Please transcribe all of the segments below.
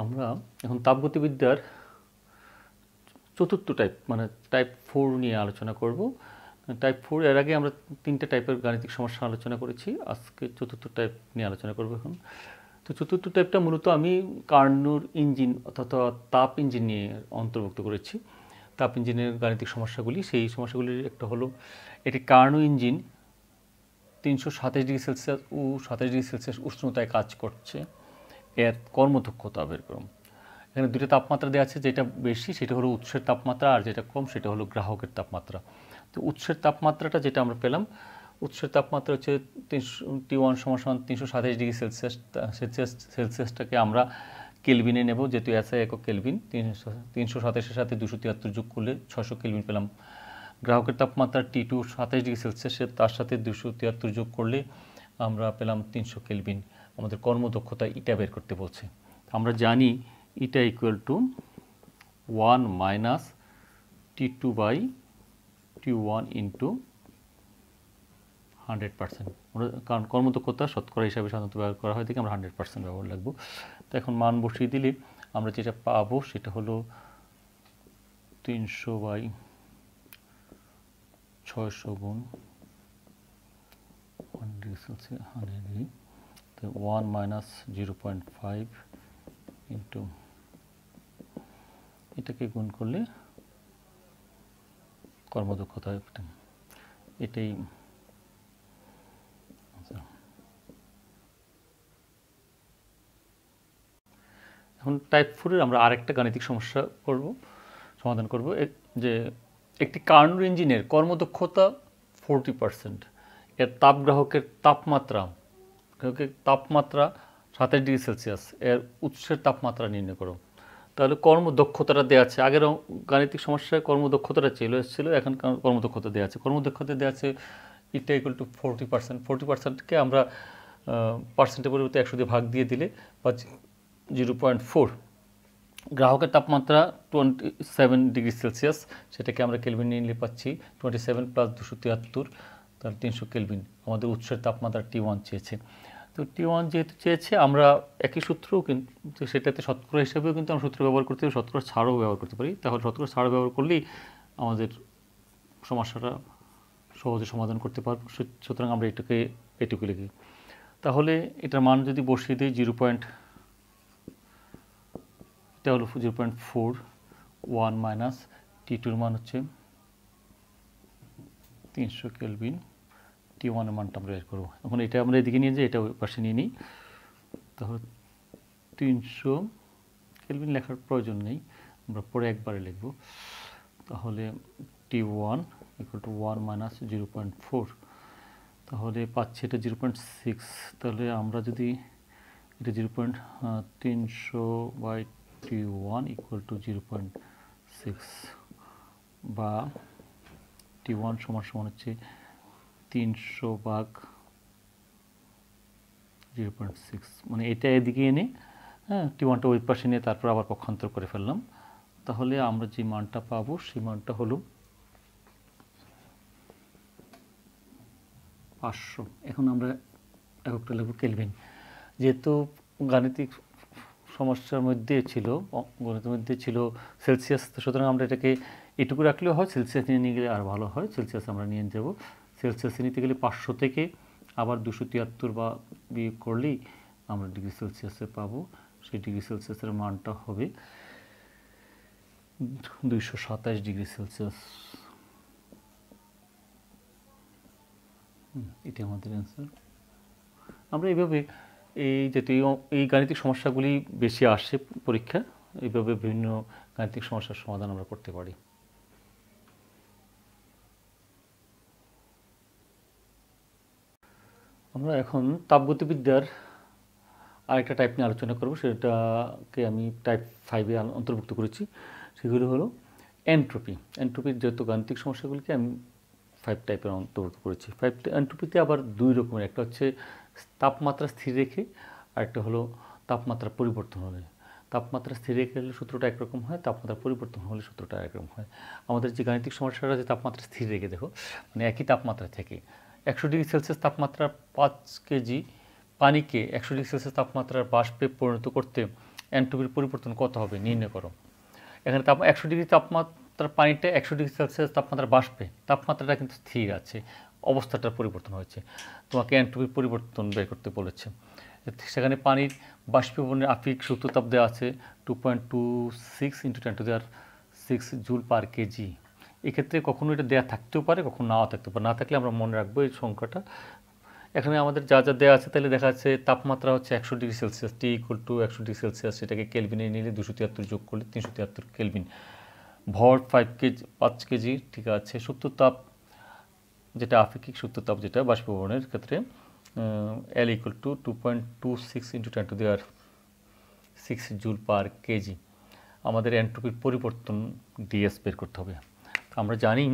আমরা এখন তাপগতিবিদ্যার চতুর্থ টাইপ মানে টাইপ ফোর নিয়ে আলোচনা করব টাইপ ফোর এর আগে আমরা তিনটে টাইপের গাণিতিক সমস্যা আলোচনা করেছি আজকে চতুর্থ টাইপ নিয়ে আলোচনা করব এখন তো চতুর্থ টাইপটা মূলত আমি কার্নুর ইঞ্জিন অর্থাৎ তাপ ইঞ্জিন নিয়ে অন্তর্ভুক্ত করেছি তাপ ইঞ্জিনের গাণিতিক সমস্যাগুলি সেই সমস্যাগুলির একটা হলো এটি কার্নু ইঞ্জিন তিনশো সাতাশ ডিগ্রি সেলসিয়াস ও সাতাশ ডিগ্রি সেলসিয়াস উষ্ণতায় কাজ করছে এর কর্মদক্ষতা বের করুন এখানে দুটো তাপমাত্রা দেওয়া আছে যেটা বেশি সেটা হলো উৎসের তাপমাত্রা আর যেটা কম সেটা হলো গ্রাহকের তাপমাত্রা তো উৎসের তাপমাত্রাটা যেটা আমরা পেলাম উৎসের তাপমাত্রা হচ্ছে তিনশো টি ওয়ান সমান তিনশো সাতাশ ডিগ্রি সেলসিয়াস সেলসিয়াস সেলসিয়াসটাকে আমরা কেলভিনে নেব যেহেতু এসআই একক কেলভিন তিনশো তিনশো সাতাশের সাথে দুশো তিয়াত্তর যোগ করলে ছশো কেলভিন পেলাম গ্রাহকের তাপমাত্রা টি টু সাতাশ ডিগ্রি সেলসিয়াস তার সাথে দুশো তিয়াত্তর যোগ করলে আমরা পেলাম তিনশো কেলভিন আমাদের কর্মদক্ষতা ইটা বের করতে বলছে আমরা জানি eta equal to one minus T two by T one into hundred percent কারণ কর্মদক্ষতা শতকরা হিসাবে সাধারণত ব্যবহার করা হয় থেকে আমরা হান্ড্রেড পার্সেন্ট ব্যবহার লাগবো তো এখন মান বসিয়ে দিলে আমরা যেটা পাবো সেটা হলো তিনশো বাই ছয়শো গুণ hundred Celsius hundred the 1 minus 0.5 into এটাকে গুণ করলে কর্মদক্ষতা এটাই আচ্ছা। এখন টাইপ ফোরের আমরা আরেকটা গাণিতিক সমস্যা করব সমাধান করব যে একটি কার্নোর ইঞ্জিনের কর্মদক্ষতা ফোরটি পার্সেন্ট এর তাপগ্রাহকের তাপমাত্রা তাপমাত্রা সাতাশ ডিগ্রি সেলসিয়াস এর উৎসের তাপমাত্রা নির্ণয় করো তাহলে কর্মদক্ষতাটা দেওয়া আছে আগের গাণিতিক সমস্যায় কর্মদক্ষতাটা ছিল এসেছিল এখন কর্মদক্ষতা দেওয়া আছে কর্মদক্ষতা দেওয়া আছে eta equal to forty percent forty পার্সেন্টকে আমরা পার্সেন্টের পরিবর্তে একশো দিয়ে ভাগ দিয়ে দিলে বা জিরো পয়েন্ট ফোর গ্রাহকের তাপমাত্রা টোয়েন্টি সেভেন ডিগ্রি সেলসিয়াস সেটাকে আমরা কেলভিন নিলে পাচ্ছি টোয়েন্টি সেভেন প্লাস দুশো তিয়াত্তর তাহলে তিনশো কেলভিন আমাদের উৎসের তাপমাত্রা টি ওয়ান চেয়েছে তো টি ওয়ান যেহেতু চেয়েছে আমরা একই সূত্র কিন্তু সেটাতে শতকরা হিসেবেও কিন্তু আমরা সূত্র ব্যবহার করতে পারি শতকরা ছাড়ও ব্যবহার করতে পারি তাহলে শতকরা ছাড় ব্যবহার করলেই আমাদের সমস্যাটা সহজে সমাধান করতে পারব সুতরাং আমরা এটাকে এটুকু লিখি তাহলে এটার মান যদি বসিয়ে দিই জিরো পয়েন্ট এটা হলো zero point four one minus T টুর মান হচ্ছে তিনশো কেলভিন টি ওয়ানের মানটা আমরা বের করবো এখন এটা আমরা এদিকে নিয়ে যাই এটা পাশে নিয়ে নিই তাহলে তিনশো কেলভিন লেখার প্রয়োজন নেই আমরা পরে একবারে লিখব তাহলে T one equal to one minus zero point four তাহলে পাচ্ছি এটা জিরো পয়েন্ট সিক্স তাহলে আমরা যদি এটা জিরো পয়েন্ট তিনশো by T one equal to zero point six বা টি ওয়ান সমান সমান হচ্ছে তিনশো ভাগ জিরো পয়েন্ট সিক্স মানে এটা এদিকে এনে হ্যাঁ টি ওয়ানটা ওই পাশে নিয়ে তারপর আবার পক্ষান্তর করে ফেললাম তাহলে আমরা যে মানটা পাবো সেই মানটা হলো পাঁচশো এখন আমরা এক একটা লিখব কেলভিন যেহেতু গাণিতিক সমস্যার মধ্যে ছিল গণিতের মধ্যে ছিল সেলসিয়াস সুতরাং আমরা এটাকে এটুকু রাখলেও হয় সেলসিয়াস নিয়ে নিয়ে গেলে আর ভালো হয় সেলসিয়াস আমরা নিয়ে যাবো সেলসিয়াসে নিতে গেলে পাঁচশো থেকে আবার দুশো তিয়াত্তর বা বিয়ে করলেই আমরা ডিগ্রি সেলসিয়াসে পাবো সেই ডিগ্রি সেলসিয়াসের মানটা হবে দুইশো সাতাশ ডিগ্রি সেলসিয়াস এটি আমাদের অ্যান্সার আমরা এইভাবে এই যেহেতু এই গাণিতিক সমস্যাগুলি বেশি আসে পরীক্ষা এইভাবে বিভিন্ন গাণিতিক সমস্যার সমাধান আমরা করতে পারি আমরা এখন তাপগতিবিদ্যার আরেকটা টাইপ নিয়ে আলোচনা করব সেটাকে আমি টাইপ ফাইভে অন্তর্ভুক্ত করেছি সেগুলি হলো এন্ট্রপি এন্ট্রপির যেহেতু গাণিতিক সমস্যাগুলিকে আমি ফাইভ টাইপের অন্তর্ভুক্ত করেছি ফাইভ এন্ট্রপিতে আবার দুই রকমের একটা হচ্ছে তাপমাত্রা স্থির রেখে আরেকটা হলো তাপমাত্রা পরিবর্তন হলে তাপমাত্রা স্থির রেখে হলে সূত্রটা একরকম হয় তাপমাত্রা পরিবর্তন হলে সূত্রটা একরকম হয় আমাদের যে গাণিতিক সমস্যাটা যে তাপমাত্রা স্থির রেখে দেখো মানে একই তাপমাত্রা থেকে একশো ডিগ্রি সেলসিয়াস তাপমাত্রা পাঁচ কেজি পানিকে একশো ডিগ্রি সেলসিয়াস তাপমাত্রার বাষ্পে পরিণত করতে এনট্রপির পরিবর্তন কত হবে নির্ণয় করো এখানে তাপ একশো ডিগ্রি তাপমাত্রার পানিটা একশো ডিগ্রি সেলসিয়াস তাপমাত্রা বাষ্পে তাপমাত্রাটা কিন্তু স্থির আছে অবস্থাটার পরিবর্তন হয়েছে তোমাকে এনট্রপির পরিবর্তন বের করতে বলেছে সেখানে পানির বাষ্পীভবনের আফিক সূত্রতাপ দেওয়া আছে two point two six into ten to the power six joule per KG এক্ষেত্রে কখনো এটা দেয়া থাকতেও পারে কখনো নাও থাকতে পারে না থাকলে আমরা মনে রাখবো এই সংখ্যাটা এখানে আমাদের যা যা দেওয়া আছে তাহলে দেখা যাচ্ছে তাপমাত্রা হচ্ছে একশো degree Celsius T equal to একশো ডিগ্রি সেলসিয়াস সেটাকে কেলভিনে নিলে দুশো তিয়াত্তর যোগ করলে তিনশো তিয়াত্তর কেলভিন ভর ফাইভ কেজি পাঁচ কেজি ঠিক আছে সত্য তাপ যেটা আপেক্ষিক সত্য তাপ যেটা বাষ্পীভবনের ক্ষেত্রে L equal to two point two six into ten to the power six joule per KG আমাদের অ্যান্ট্রোপির পরিবর্তন ডিএস বের করতে হবে আমরা জানি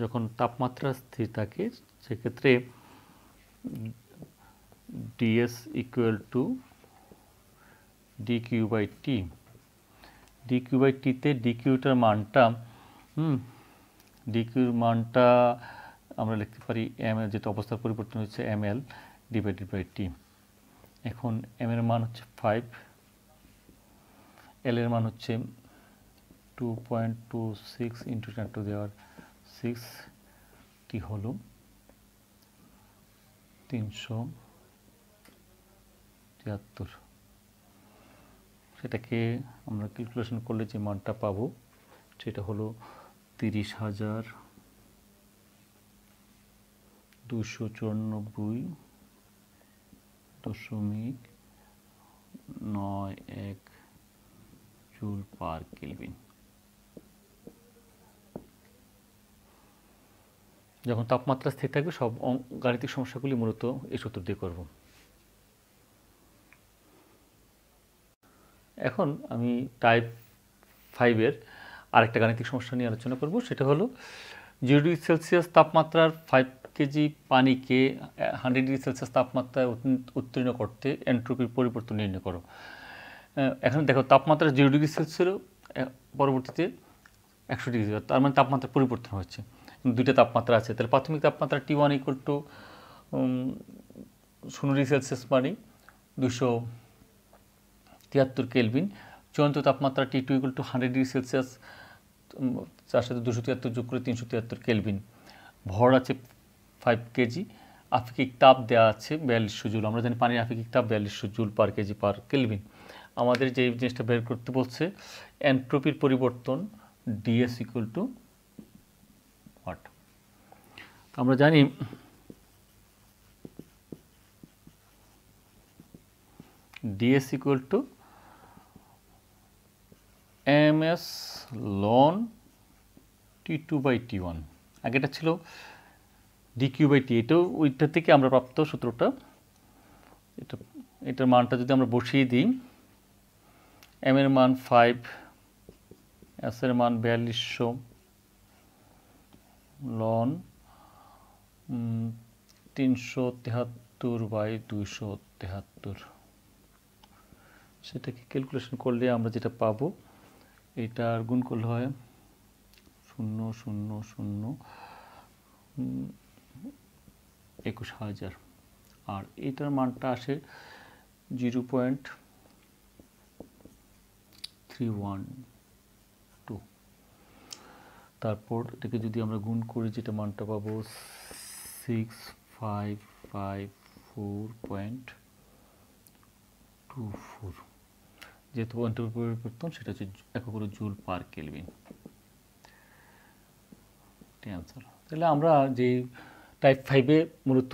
যখন তাপমাত্রা স্থির থাকে সেক্ষেত্রে DS equal to DQ by T DQ by টিতে ডিকিউটার মানটা হুম ডিকিউর মানটা আমরা লিখতে পারি এম এল যেহেতু অবস্থার পরিবর্তন হচ্ছে M L divided by T এখন এম এর মান হচ্ছে ফাইভ এল এর মান হচ্ছে 2.26 into 10 to the power 6 টি হলো 373 সেটাকে আমরা ক্যালকুলেশন করলে যে মানটা পাবো সেটা হলো তিরিশ হাজার দুশো চুরানব্বই দশমিক নয় এক জুল পার কেলভিন যখন তাপমাত্রা স্থির থাকবে সব গাণিতিক সমস্যাগুলি মূলত এই সূত্র দিয়ে করব এখন আমি টাইপ ফাইভের আরেকটা গাণিতিক সমস্যা নিয়ে আলোচনা করব সেটা হলো জিরো ডিগ্রি সেলসিয়াস তাপমাত্রার ফাইভ কেজি পানিকে হান্ড্রেড ডিগ্রি সেলসিয়াস তাপমাত্রায় উত্তীর্ণ করতে এন্ট্রোপির পরিবর্তন নির্ণয় করো এখন দেখো তাপমাত্রা জিরো ডিগ্রি সেলসিয়াস পরবর্তীতে একশো ডিগ্রি তার মানে তাপমাত্রা পরিবর্তন হচ্ছে দুইটা তাপমাত্রা আছে তাহলে প্রাথমিক তাপমাত্রা টি ওয়ান ইকুয়াল টু শূন্য ডিগ্রি সেলসিয়াস মানে দুশো তিয়াত্তর কেলভিন চূড়ান্ত তাপমাত্রা T two equal to hundred degree Celsius তার সাথে দুশো তিয়াত্তর যোগ করে তিনশো তিয়াত্তর কেলভিন ভর আছে ফাইভ কেজি আফিকিক তাপ দেওয়া আছে বিয়াল্লিশশো জুল আমরা জানি পানির আফিকিক তাপ বিয়াল্লিশশো joule per KG per kelvin আমাদের যে জিনিসটা বের করতে বলছে অ্যান্ট্রোপির পরিবর্তন ডিএস ইকুয়াল টু আমরা জানি DS equal to M S ln T two by T one আগেটা ছিল ডি কিউ বাই টি এটাও ওইটা থেকে আমরা প্রাপ্ত সূত্রটা এটা এটার মানটা যদি আমরা বসিয়ে দিই এম এর মান ফাইভ এস এর মান বিয়াল্লিশশো লন তিনশো তেহাত্তর বাই দুইশো তেহাত্তর সেটাকে ক্যালকুলেশন করলে আমরা যেটা পাবো আর গুণ করলে হয় শূন্য শূন্য শূন্য একুশ হাজার আর এটার মানটা আসে zero point three one two তারপর এটাকে যদি আমরা গুণ করি যেটা মানটা পাবো six five five four point two four যেহেতু অন্তর পরিবর্তন সেটা হচ্ছে এককরে জুল পার কেলভিন অ্যান্সার তাহলে আমরা যে টাইপ ফাইভে মূলত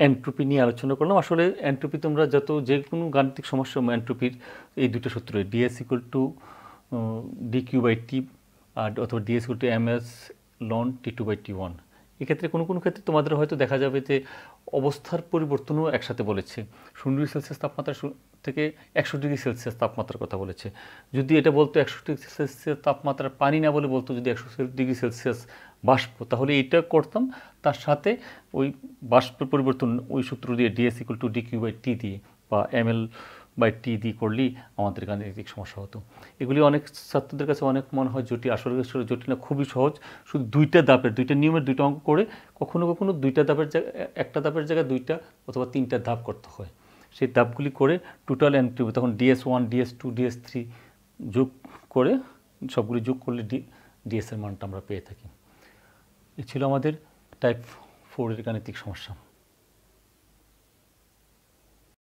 অ্যান্ট্রোপি নিয়ে আলোচনা করলাম আসলে অ্যান্ট্রোপি তোমরা যত যে কোনো গাণিতিক সমস্যা অ্যান্ট্রোপির এই দুটো সূত্র DS equal to D Q by T আর অথবা DS equal to M S ln T two by T one এক্ষেত্রে কোনো কোনো ক্ষেত্রে তোমাদের হয়তো দেখা যাবে যে অবস্থার পরিবর্তনও একসাথে বলেছে শূন্য ডিগ্রি সেলসিয়াস তাপমাত্রা থেকে একশো ডিগ্রি সেলসিয়াস তাপমাত্রার কথা বলেছে যদি এটা বলতো একশো ডিগ্রি সেলসিয়াস তাপমাত্রা পানি না বলে বলতো যদি একশো ডিগ্রি সেলসিয়াস বাষ্প তাহলে এইটা করতাম তার সাথে ওই বাষ্পের পরিবর্তন ওই সূত্র দিয়ে DS equal to Q by T দিয়ে বা এম এল বা টি ডি করলেই আমাদের গাণিতিক সমস্যা হতো এগুলি অনেক ছাত্রদের কাছে অনেক মনে হয় জটিল আসলে জটিল না খুবই সহজ শুধু দুইটা দাপের দুইটা নিয়মের দুইটা অঙ্ক করে কখনো কখনো দুইটা দাপের জায়গায় একটা দাপের জায়গায় দুইটা অথবা তিনটা ধাপ করতে হয় সেই ধাপগুলি করে টোটাল এন্ট্রি তখন DS one DS two DS three যোগ করে সবগুলি যোগ করলে ডি ডিএসের মানটা আমরা পেয়ে থাকি এ ছিল আমাদের টাইপ ফোরের গাণিতিক সমস্যা